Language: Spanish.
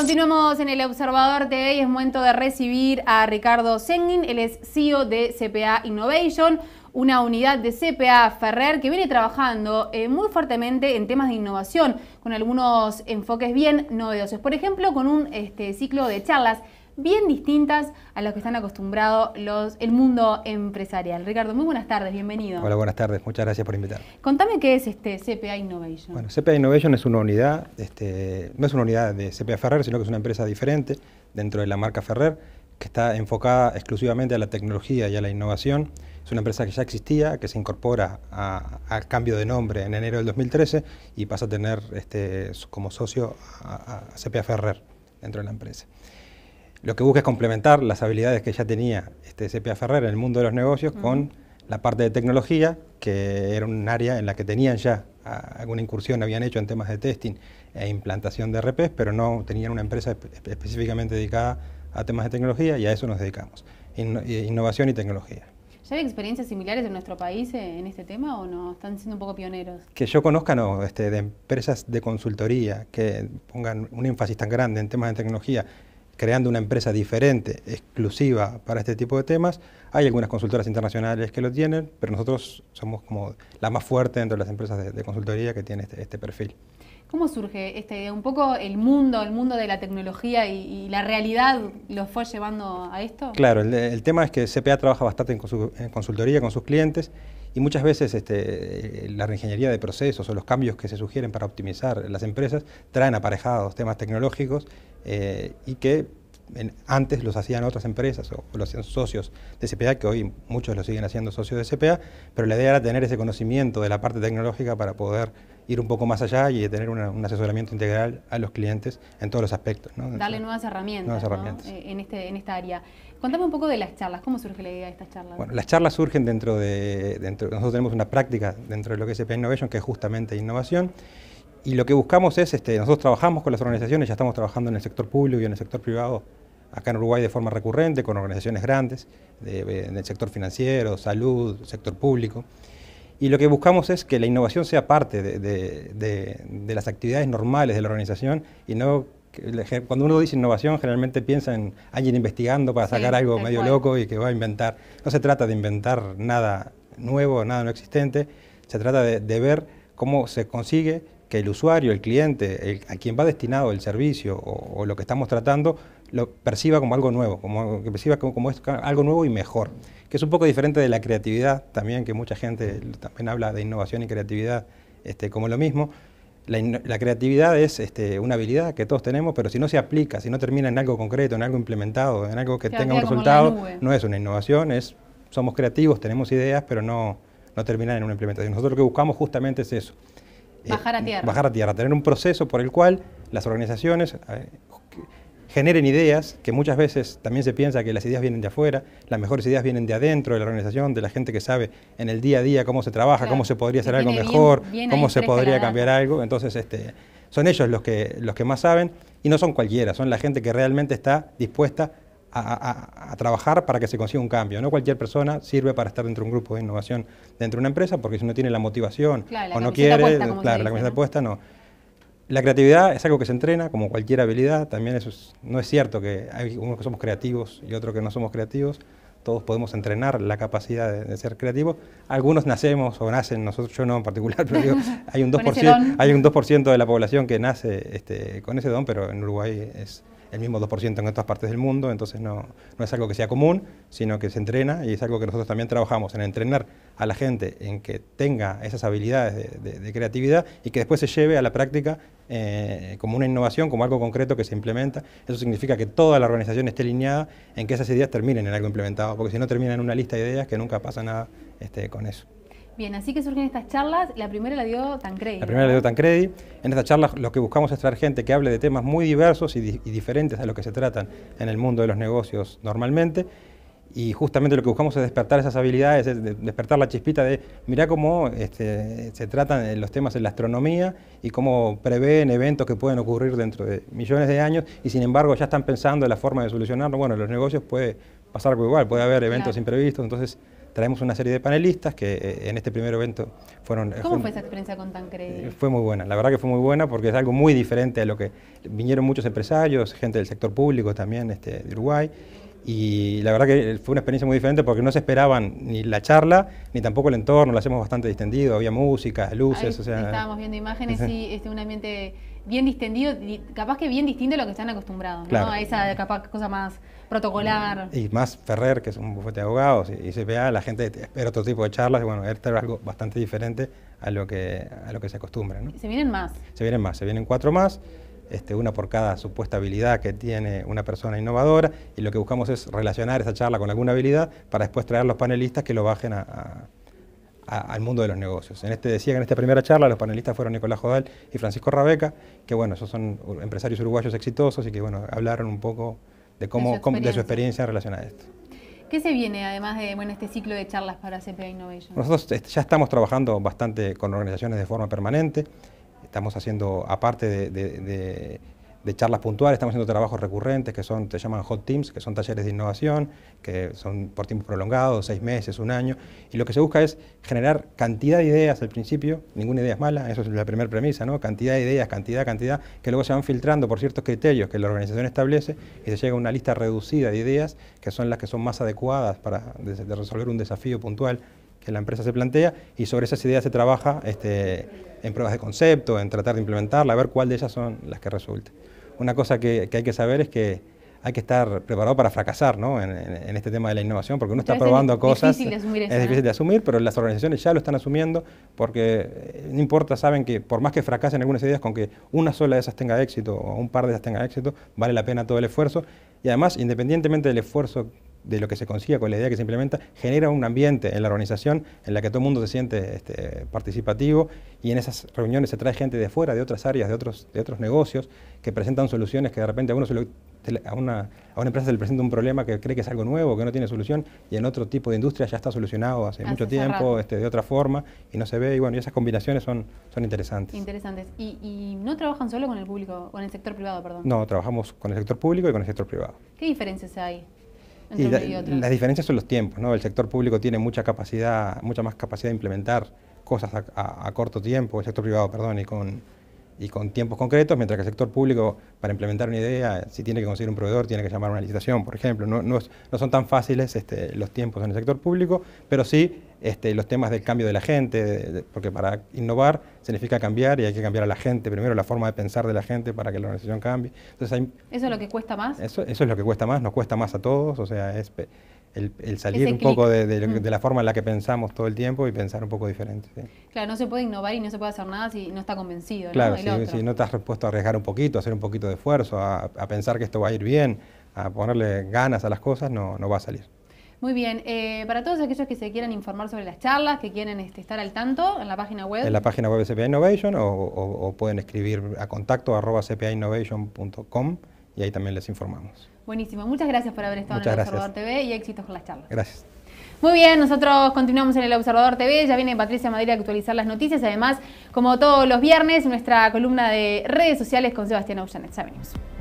Continuamos en el Observador TV y es momento de recibir a Ricardo Sengin, él es CEO de CPA Innovation, una unidad de CPA Ferrer que viene trabajando eh, muy fuertemente en temas de innovación, con algunos enfoques bien novedosos. Por ejemplo, con un este, ciclo de charlas bien distintas a las que están acostumbrados los, el mundo empresarial. Ricardo, muy buenas tardes, bienvenido. Hola, buenas tardes, muchas gracias por invitar. Contame qué es este CPA Innovation. Bueno, CPA Innovation es una unidad, este, no es una unidad de CPA Ferrer, sino que es una empresa diferente dentro de la marca Ferrer, que está enfocada exclusivamente a la tecnología y a la innovación. Es una empresa que ya existía, que se incorpora a, cambio de nombre en enero del 2013 y pasa a tener este, como socio a CPA Ferrer dentro de la empresa lo que busca es complementar las habilidades que ya tenía este Ferrer en el mundo de los negocios con la parte de tecnología, que era un área en la que tenían ya alguna incursión, habían hecho en temas de testing e implantación de RPs, pero no tenían una empresa específicamente dedicada a temas de tecnología y a eso nos dedicamos, innovación y tecnología. ¿Ya hay experiencias similares en nuestro país eh, en este tema o no? ¿Están siendo un poco pioneros? Que yo conozca, no, este, de empresas de consultoría que pongan un énfasis tan grande en temas de tecnología creando una empresa diferente, exclusiva para este tipo de temas. Hay algunas consultoras internacionales que lo tienen, pero nosotros somos como la más fuerte dentro de las empresas de, consultoría que tiene este, este, perfil. ¿Cómo surge este, un poco el mundo, el mundo de la tecnología y, la realidad los fue llevando a esto? Claro, el, tema es que CPA trabaja bastante en consultoría con sus clientes y muchas veces este, eh, la reingeniería de procesos o los cambios que se sugieren para optimizar las empresas traen aparejados temas tecnológicos eh, y que antes los hacían otras empresas o, los hacían socios de CPA, que hoy muchos lo siguen haciendo socios de CPA, pero la idea era tener ese conocimiento de la parte tecnológica para poder ir un poco más allá y tener un asesoramiento integral a los clientes en todos los aspectos. Darle nuevas herramientas, eh, En, este, en esta área. Contame un poco de las charlas, ¿cómo surge la idea de estas charlas? Bueno, las charlas surgen dentro de, nosotros tenemos una práctica dentro de lo que es CPA Innovation, que es justamente innovación, y lo que buscamos es, este, nosotros trabajamos con las organizaciones, ya estamos trabajando en el sector público y en el sector privado acá en Uruguay de forma recurrente con organizaciones grandes eh, en el sector financiero, salud, sector público. Y lo que buscamos es que la innovación sea parte de, las actividades normales de la organización y no cuando uno dice innovación, generalmente piensa en alguien investigando para sacar algo medio loco y que va a inventar. No se trata de inventar nada nuevo, nada no existente, se trata de, ver cómo se consigue que el usuario, el cliente, a quien va destinado el servicio o, o, lo que estamos tratando, lo perciba como algo nuevo, como que perciba como, como algo nuevo y mejor, que es un poco diferente de la creatividad también, que mucha gente también habla de innovación y creatividad este, como lo mismo. La, creatividad es este, una habilidad que todos tenemos, pero si no se aplica, si no termina en algo concreto, en algo implementado, en algo que, tenga un resultado, no es una innovación, es somos creativos, tenemos ideas, pero no, no terminan en una implementación. Nosotros lo que buscamos justamente es eso. Bajar a eh, tierra. bajar a tierra, tener un proceso por el cual las organizaciones, eh, generen ideas, que muchas veces también se piensa que las ideas vienen de afuera, las mejores ideas vienen de adentro, de la organización, de la gente que sabe en el día a día cómo se trabaja, cómo se podría hacer algo mejor, cómo se podría cambiar algo. Entonces, este, son ellos los que, los que más saben y no son cualquiera, son la gente que realmente está dispuesta a, trabajar para que se consiga un cambio. No cualquier persona sirve para estar dentro de un grupo de innovación dentro de una empresa porque si uno tiene la motivación o no quiere, claro, la comisión ¿no? puesta no. La creatividad es algo que se entrena, como cualquier habilidad. También eso no es cierto que hay unos que somos creativos y otros que no somos creativos. Todos podemos entrenar la capacidad de, ser creativos. Algunos nacemos o nacen, nosotros, yo no en particular, pero hay un 2%, hay un de la población que nace este, con ese don, pero en Uruguay es, el mismo 2% en otras partes del mundo, entonces no, es algo que sea común, sino que se entrena y es algo que nosotros también trabajamos en entrenar a la gente en que tenga esas habilidades de, creatividad y que después se lleve a la práctica eh, como una innovación, como algo concreto que se implementa. Eso significa que toda la organización esté alineada en que esas ideas terminen en algo implementado, porque si no terminan en una lista de ideas que nunca pasa nada este, con eso. Bien, así que surgen estas charlas. La primera la dio Tancredi. La primera la dio Tancredi. En estas charlas lo que buscamos es traer gente que hable de temas muy diversos y, diferentes a los que se tratan en el mundo de los negocios normalmente. Y justamente lo que buscamos es despertar esas habilidades, despertar la chispita de, mirá cómo este, se tratan eh, los temas en la astronomía y cómo prevén eventos que pueden ocurrir dentro de millones de años y sin embargo ya están pensando en la forma de solucionarlo. Bueno, en los negocios puede pasar algo igual, puede haber eventos imprevistos, entonces traemos una serie de panelistas que eh, en este primer evento fueron... Eh, ¿Cómo fue esa experiencia con Tancredi? Eh, fue muy buena, la verdad que fue muy buena porque es algo muy diferente a lo que vinieron muchos empresarios, gente del sector público también este, de Uruguay. Y la verdad que fue una experiencia muy diferente porque no se esperaban ni la charla, ni tampoco el entorno, lo hacemos bastante distendido, había música, luces, o sea... Estábamos viendo imágenes y un ambiente bien distendido, capaz que bien distinto a lo que están acostumbrados, acostumbrado, ¿no? A esa capaz cosa más protocolar. Y más Ferrer, que es un bufete de abogados y, se CPA, la gente espera otro tipo de charlas y bueno, este es algo bastante diferente a lo que, a lo que se acostumbra. ¿no? ¿Se vienen más? Se vienen más, se vienen cuatro más. Este, una por cada supuesta habilidad que tiene una persona innovadora y lo que buscamos es relacionar esa charla con alguna habilidad para después traer los panelistas que lo bajen a, al mundo de los negocios. En este decía que en esta primera charla los panelistas fueron Nicolás Jodal y Francisco Rabeca, que bueno, esos son empresarios uruguayos exitosos y que bueno, hablaron un poco de, cómo, su experiencia relacionada a esto. ¿Qué se viene además de bueno, este ciclo de charlas para CPA Innovation? Nosotros este, ya estamos trabajando bastante con organizaciones de forma permanente, estamos haciendo, aparte de de charlas puntuales, estamos haciendo trabajos recurrentes que son, te llaman hot teams, que son talleres de innovación, que son por tiempo prolongado, seis meses, un año, y lo que se busca es generar cantidad de ideas al principio, ninguna idea es mala, eso es la primera premisa, ¿no? cantidad de ideas, cantidad, cantidad, que luego se van filtrando por ciertos criterios que la organización establece y se llega a una lista reducida de ideas que son las que son más adecuadas para resolver un desafío puntual que la empresa se plantea y sobre esas ideas se trabaja este, en pruebas de concepto, en tratar de implementarla, a ver cuál de ellas son las que resulten una cosa que, hay que saber es que hay que estar preparado para fracasar ¿no? en, este tema de la innovación, porque uno está probando cosas. es ¿eh? difícil de asumir, pero las organizaciones ya lo están asumiendo, porque eh, no importa, saben que por más que fracasen algunas ideas, con que una sola de esas tenga éxito o un par de esas tenga éxito, vale la pena todo el esfuerzo. Y además, independientemente del esfuerzo de lo que se consigue con la idea que se implementa, genera un ambiente en la organización en la que todo el mundo se siente este, participativo y en esas reuniones se trae gente de fuera, de otras áreas, de otros, de otros negocios, que presentan soluciones que de repente a, uno a, una, empresa se le presenta un problema que cree que es algo nuevo, que no tiene solución, y en otro tipo de industria ya está solucionado hace, mucho tiempo, este, de otra forma, y no se ve, y bueno, esas combinaciones son, son interesantes. Interesantes. ¿Y, no trabajan solo con el público, con el sector privado, perdón? No, trabajamos con el sector público y con el sector privado. ¿Qué diferencias hay? las diferencias son los tiempos, ¿no? El sector público tiene mucha capacidad, mucha más capacidad de implementar cosas a corto tiempo, el sector privado, perdón, y con y con tiempos concretos, mientras que el sector público, para implementar una idea, si tiene que conseguir un proveedor, tiene que llamar a una licitación, por ejemplo. No, son tan fáciles este, los tiempos en el sector público, pero sí este, los temas del cambio de la gente, porque para innovar significa cambiar y hay que cambiar a la gente primero, la forma de pensar de la gente para que la organización cambie. Entonces ¿Eso es lo que cuesta más? Eso, eso es lo que cuesta más, nos cuesta más a todos, o sea, es, el, salir un poco de, la forma en la que pensamos todo el tiempo y pensar un poco diferente. Claro, no se puede innovar y no se puede hacer nada si no está convencido. Claro, Si, otro. si, no estás dispuesto a arriesgar un poquito, a hacer un poquito de esfuerzo, a, pensar que esto va a ir bien, a ponerle ganas a las cosas, no, no va a salir. Muy bien, eh, para todos aquellos que se quieran informar sobre las charlas, que quieren este, estar al tanto, en la página web. En la página web de CPI Innovation o, pueden escribir a contacto arroba cpainnovation.com y ahí también les informamos. Buenísimo, muchas gracias por haber estado en el Observador TV y éxitos con las charlas. Gracias. Muy bien, nosotros continuamos en el Observador TV, ya viene Patricia Madrid a actualizar las noticias, además, como todos los viernes, nuestra columna de redes sociales con Sebastián Aullanet. Ya